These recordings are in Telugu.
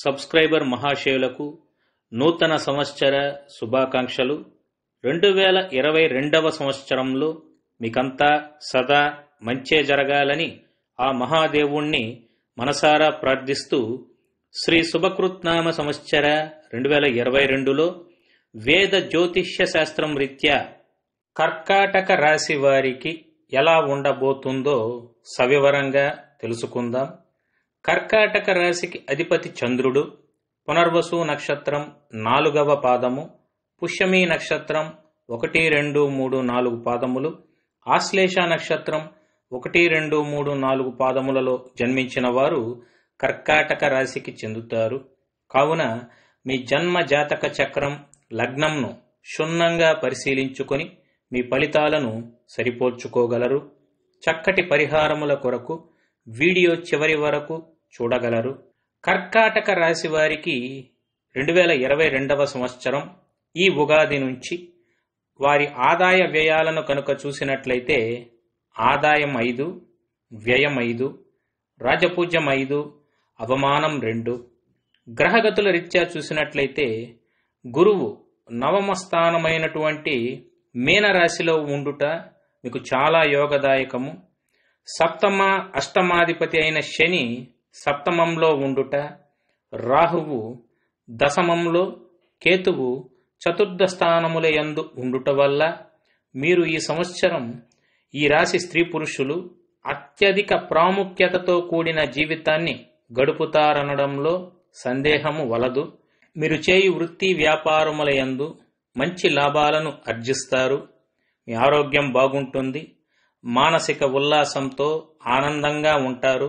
సబ్స్క్రైబర్ మహాశయులకు నూతన సంవత్సర శుభాకాంక్షలు రెండు వేల ఇరవై రెండవ సంవత్సరంలో మీకంతా సదా మంచే జరగాలని ఆ మహాదేవుణ్ణి మనసారా ప్రార్థిస్తూ శ్రీ శుభకృత్నామ సంవత్సర రెండు వేల ఇరవై రెండులో వేద జ్యోతిష్య శాస్త్రం రీత్యా కర్కాటక రాశి వారికి ఎలా ఉండబోతుందో సవివరంగా తెలుసుకుందాం కర్కాటక రాశికి అధిపతి చంద్రుడు పునర్వసు నక్షత్రం నాలుగవ పాదము పుష్యమి నక్షత్రం ఒకటి రెండు మూడు నాలుగు పాదములు ఆశ్లేష నక్షత్రం ఒకటి రెండు మూడు నాలుగు పాదములలో జన్మించిన వారు కర్కాటక రాశికి చెందుతారు కావున మీ జన్మ జాతక చక్రం లగ్నంను క్షుణ్ణంగా పరిశీలించుకొని మీ ఫలితాలను సరిపోల్చుకోగలరు చక్కటి పరిహారముల కొరకు వీడియో చివరి వరకు చూడగలరు కర్కాటక రాశి వారికి రెండు వేల ఇరవై రెండవ సంవత్సరం ఈ ఉగాది నుంచి వారి ఆదాయ వ్యయాలను కనుక చూసినట్లయితే ఆదాయం ఐదు వ్యయం ఐదు రాజపూజ్యం ఐదు అవమానం రెండు గ్రహగతుల రీత్యా చూసినట్లయితే గురువు నవమ స్థానమైనటువంటి మీనరాశిలో ఉండుట మీకు చాలా యోగదాయకము సప్తమ అష్టమాధిపతి అయిన శని సప్తమంలో ఉండుట రాహువు దశమంలో కేతువు చతుర్థ స్థానముల యందు ఉండుట వల్ల మీరు ఈ సంవత్సరం ఈ రాశి స్త్రీ పురుషులు అత్యధిక ప్రాముఖ్యతతో కూడిన జీవితాన్ని గడుపుతారనడంలో సందేహము వలదు మీరు చేయి వృత్తి వ్యాపారముల యందు మంచి లాభాలను అర్జిస్తారు మీ ఆరోగ్యం బాగుంటుంది మానసిక ఉల్లాసంతో ఆనందంగా ఉంటారు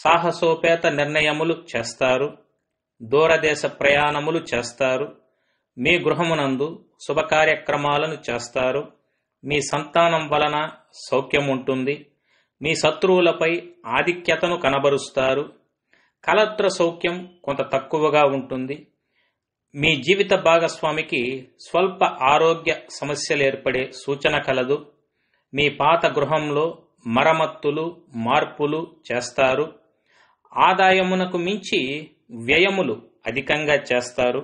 సాహసోపేత నిర్ణయములు చేస్తారు దూరదేశ ప్రయాణములు చేస్తారు మీ గృహమునందు శుభకార్యక్రమాలను చేస్తారు మీ సంతానం వలన సౌఖ్యం ఉంటుంది మీ శత్రువులపై ఆధిక్యతను కనబరుస్తారు కలత్ర సౌఖ్యం కొంత తక్కువగా ఉంటుంది మీ జీవిత భాగస్వామికి స్వల్ప ఆరోగ్య సమస్యలు ఏర్పడే సూచన కలదు మీ పాత గృహంలో మరమ్మత్తులు మార్పులు చేస్తారు ఆదాయమునకు మించి వ్యయములు అధికంగా చేస్తారు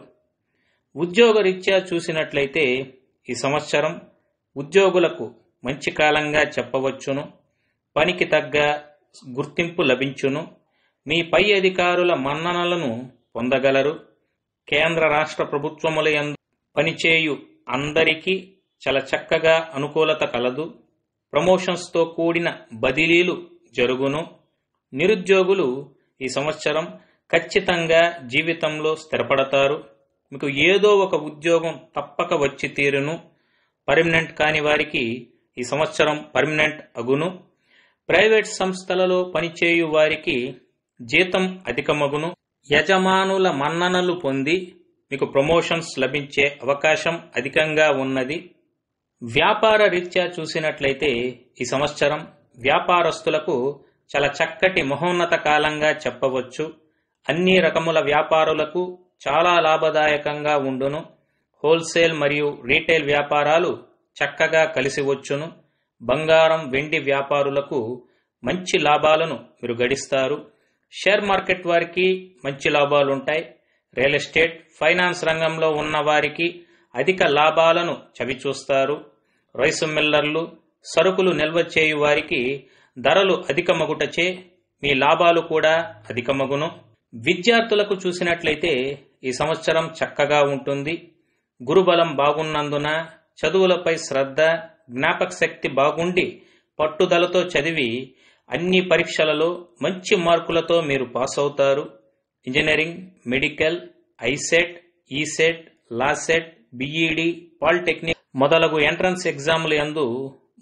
ఉద్యోగరీత్యా చూసినట్లయితే ఈ సంవత్సరం ఉద్యోగులకు మంచి కాలంగా చెప్పవచ్చును పనికి తగ్గ గుర్తింపు లభించును మీ పై అధికారుల మన్ననలను పొందగలరు కేంద్ర రాష్ట్ర ప్రభుత్వముల పనిచేయు అందరికీ చాలా చక్కగా అనుకూలత కలదు ప్రమోషన్స్తో కూడిన బదిలీలు జరుగును నిరుద్యోగులు ఈ సంవత్సరం ఖచ్చితంగా జీవితంలో స్థిరపడతారు మీకు ఏదో ఒక ఉద్యోగం తప్పక వచ్చి తీరును పర్మనెంట్ కాని వారికి ఈ సంవత్సరం పర్మనెంట్ అగును ప్రైవేట్ సంస్థలలో పనిచేయు వారికి జీతం అధికమగును యజమానుల మన్ననలు పొంది మీకు ప్రమోషన్స్ లభించే అవకాశం అధికంగా ఉన్నది వ్యాపార రీత్యా చూసినట్లయితే ఈ సంవత్సరం వ్యాపారస్తులకు చాలా చక్కటి మహోన్నత కాలంగా చెప్పవచ్చు అన్ని రకముల వ్యాపారులకు చాలా లాభదాయకంగా ఉండును హోల్సేల్ మరియు రీటైల్ వ్యాపారాలు చక్కగా కలిసి వచ్చును బంగారం వెండి వ్యాపారులకు మంచి లాభాలను మీరు గడిస్తారు షేర్ మార్కెట్ వారికి మంచి లాభాలు ఉంటాయి రియల్ ఎస్టేట్ ఫైనాన్స్ రంగంలో ఉన్న వారికి అధిక లాభాలను చవిచూస్తారు రైసు మిల్లర్లు సరుకులు నిల్వ చేయు వారికి ధరలు అధికమగుటచే మీ లాభాలు కూడా అధికమగును విద్యార్థులకు చూసినట్లయితే ఈ సంవత్సరం చక్కగా ఉంటుంది గురుబలం బాగున్నందున చదువులపై శ్రద్ధ జ్ఞాపక శక్తి బాగుండి పట్టుదలతో చదివి అన్ని పరీక్షలలో మంచి మార్కులతో మీరు పాస్ అవుతారు engineering medical ICET ECET LAWCET B Ed polytechnic మొదలగు ఎంట్రన్స్ ఎగ్జాముల యందు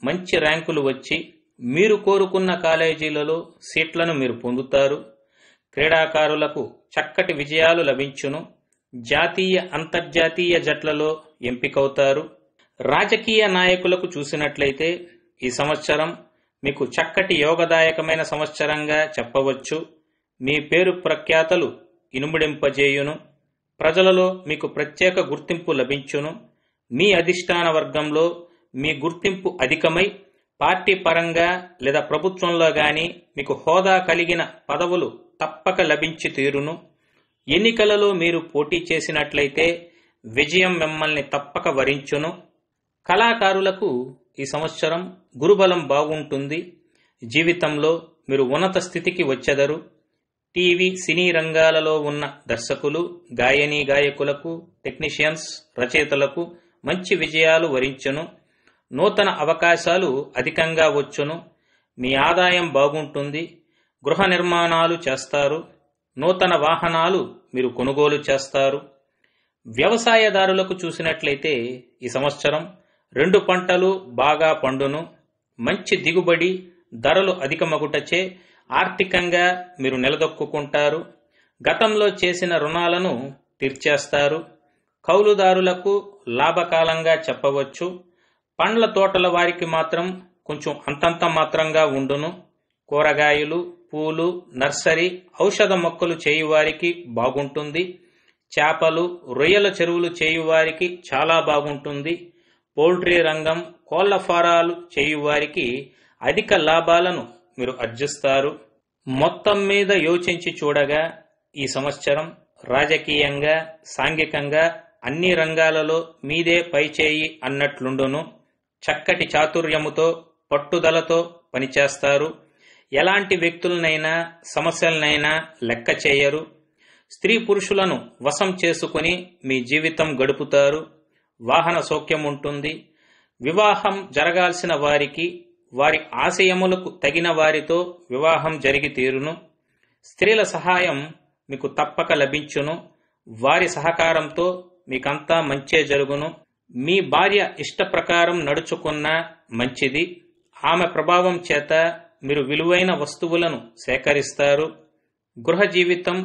మంచి ర్యాంకులు వచ్చి మీరు కోరుకున్న కాలేజీలలో సీట్లను మీరు పొందుతారు క్రీడాకారులకు చక్కటి విజయాలు లభించును జాతీయ అంతర్జాతీయ జట్లలో ఎంపికవుతారు రాజకీయ నాయకులకు చూసినట్లయితే ఈ సంవత్సరం మీకు చక్కటి యోగదాయకమైన సంవత్సరంగా చెప్పవచ్చు మీ పేరు ప్రఖ్యాతలు ఇనుముడింపజేయును ప్రజలలో మీకు ప్రత్యేక గుర్తింపు లభించును మీ అధిష్టాన వర్గంలో మీ గుర్తింపు అధికమై పార్టీ పరంగా లేదా ప్రభుత్వంలో కానీ మీకు హోదా కలిగిన పదవులు తప్పక లభించి తీరును ఎన్నికలలో మీరు పోటీ చేసినట్లయితే విజయం మిమ్మల్ని తప్పక వరించును కళాకారులకు ఈ సంవత్సరం గురుబలం బాగుంటుంది జీవితంలో మీరు ఉన్నత స్థితికి వచ్చెదరు టీవీ సినీ రంగాలలో ఉన్న దర్శకులు గాయని గాయకులకు టెక్నీషియన్స్ రచయితలకు మంచి విజయాలు వరించును నూతన అవకాశాలు అధికంగా వచ్చును మీ ఆదాయం బాగుంటుంది గృహ నిర్మాణాలు చేస్తారు నూతన వాహనాలు మీరు కొనుగోలు చేస్తారు వ్యవసాయదారులకు చూసినట్లయితే ఈ సంవత్సరం రెండు పంటలు బాగా పండును మంచి దిగుబడి ధరలు అధికమగుటచే ఆర్థికంగా మీరు నిలదొక్కుంటారు గతంలో చేసిన రుణాలను తీర్చేస్తారు కౌలుదారులకు లాభకాలంగా చెప్పవచ్చు పండ్ల తోటల వారికి మాత్రం కొంచెం అంతంత మాత్రంగా ఉండును కూరగాయలు పూలు నర్సరీ ఔషధ మొక్కలు చేయువారికి బాగుంటుంది చేపలు రొయ్యల చెరువులు చేయువారికి చాలా బాగుంటుంది పౌల్ట్రీ రంగం కోళ్ల ఫారాలు చేయువారికి అధిక లాభాలను మీరు అర్జిస్తారు మొత్తం మీద యోచించి చూడగా ఈ సంవత్సరం రాజకీయంగా సాంఘికంగా అన్ని రంగాలలో మీదే పైచేయి అన్నట్లుండును చక్కటి చాతుర్యముతో పట్టుదలతో పనిచేస్తారు ఎలాంటి వ్యక్తులనైనా సమస్యలనైనా లెక్క చేయరు స్త్రీ పురుషులను వశం చేసుకుని మీ జీవితం గడుపుతారు వాహన సౌఖ్యం ఉంటుంది వివాహం జరగాల్సిన వారికి వారి ఆశయములకు తగిన వారితో వివాహం జరిగి తీరును స్త్రీల సహాయం మీకు తప్పక లభించును వారి సహకారంతో మీకంతా మంచే జరుగును మీ భార్య ఇష్ట ప్రకారం నడుచుకున్న మంచిది ఆమె ప్రభావం చేత మీరు విలువైన వస్తువులను సేకరిస్తారు గృహ జీవితం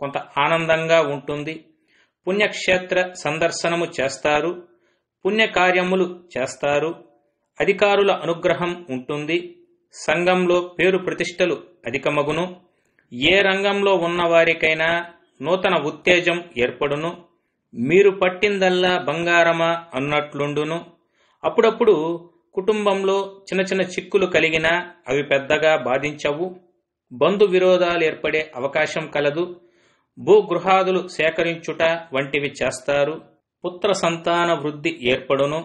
కొంత ఆనందంగా ఉంటుంది పుణ్యక్షేత్ర సందర్శనము చేస్తారు పుణ్యకార్యములు చేస్తారు అధికారుల అనుగ్రహం ఉంటుంది సంఘంలో పేరు ప్రతిష్టలు అధికమగును ఏ రంగంలో ఉన్నవారికైనా నూతన ఉత్తేజం ఏర్పడును మీరు పట్టిందల్లా బంగారమా అన్నట్లుండును అప్పుడప్పుడు కుటుంబంలో చిన్న చిన్న చిక్కులు కలిగినా అవి పెద్దగా బాధించవు బంధు విరోధాలు ఏర్పడే అవకాశం కలదు భూగృహాదులు సేకరించుట వంటివి చేస్తారు పుత్ర సంతాన వృద్ధి ఏర్పడును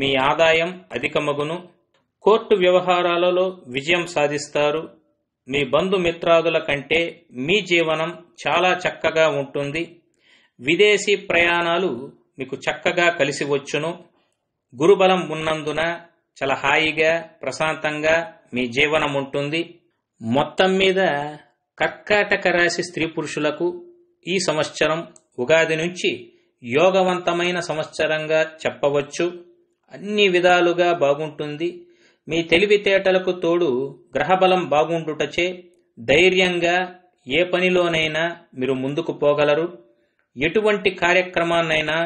మీ ఆదాయం అధికమగును కోర్టు వ్యవహారాలలో విజయం సాధిస్తారు మీ బంధుమిత్రాదుల కంటే మీ జీవనం చాలా చక్కగా ఉంటుంది విదేశీ ప్రయాణాలు మీకు చక్కగా కలిసి వచ్చును గురుబలం ఉన్నందున చాలా హాయిగా ప్రశాంతంగా మీ జీవనం ఉంటుంది మొత్తం మీద కర్కాటక రాశి స్త్రీ పురుషులకు ఈ సంవత్సరం ఉగాది నుంచి యోగవంతమైన సంవత్సరంగా చెప్పవచ్చు అన్ని విధాలుగా బాగుంటుంది మీ తెలివితేటలకు తోడు గ్రహబలం బాగుండుటచే ధైర్యంగా ఏ పనిలోనైనా మీరు ముందుకు పోగలరు ఎటువంటి కార్యక్రమాన్నైనా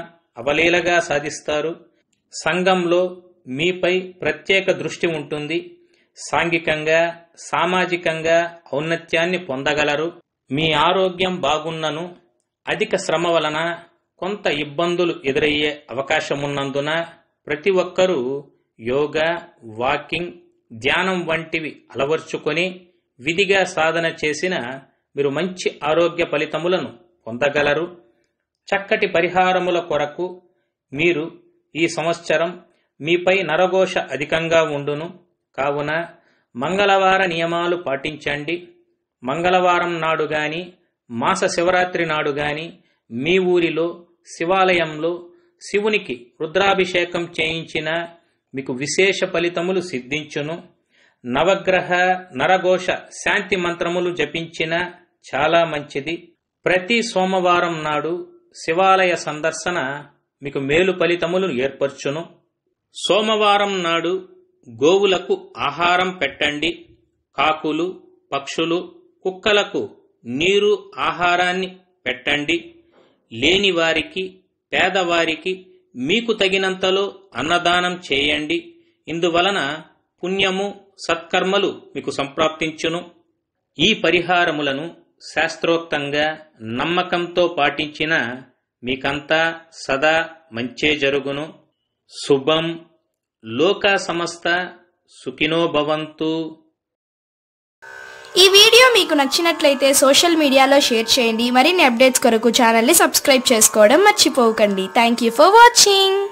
అవలీలగా సాధిస్తారు సంఘంలో మీపై ప్రత్యేక దృష్టి ఉంటుంది సాంఘికంగా సామాజికంగా ఔన్నత్యాన్ని పొందగలరు మీ ఆరోగ్యం బాగున్నను అధిక శ్రమ వలన కొంత ఇబ్బందులు ఎదురయ్యే అవకాశం ఉన్నందున ప్రతి ఒక్కరూ యోగా వాకింగ్ ధ్యానం వంటివి అలవర్చుకొని విధిగా సాధన చేసిన మీరు మంచి ఆరోగ్య ఫలితములను పొందగలరు చక్కటి పరిహారముల కొరకు మీరు ఈ సంవత్సరం మీపై నరఘోష అధికంగా ఉండును కావున మంగళవార నియమాలు పాటించండి మంగళవారం నాడు గాని మాస శివరాత్రి నాడు గాని మీ ఊరిలో శివాలయంలో శివునికి రుద్రాభిషేకం చేయించిన మీకు విశేష ఫలితములు సిద్ధించును నవగ్రహ నరఘోష శాంతి మంత్రములు జపించిన చాలా మంచిది ప్రతి సోమవారం నాడు శివాలయ సందర్శన మీకు మేలు ఫలితములు ఏర్పరచును సోమవారం నాడు గోవులకు ఆహారం పెట్టండి కాకులు పక్షులు కుక్కలకు నీరు ఆహారాన్ని పెట్టండి లేని వారికి పేదవారికి మీకు తగినంతలో అన్నదానం చేయండి ఇందువలన పుణ్యము సత్కర్మలు మీకు సంప్రాప్తించును ఈ పరిహారములను శాస్త్రోక్తంగా నమ్మకంతో పాటించిన మీకంతా సదా మంచే జరుగును శుభం లోక సమస్త సుఖినో భవంతు ఈ వీడియో మీకు నచ్చినట్లయితే సోషల్ మీడియాలో షేర్ చేయండి మరిన్ని అప్డేట్స్ కొరకు ఛానల్ని సబ్స్క్రైబ్ చేసుకోవడం మర్చిపోకండి థ్యాంక్ ఫర్ వాచింగ్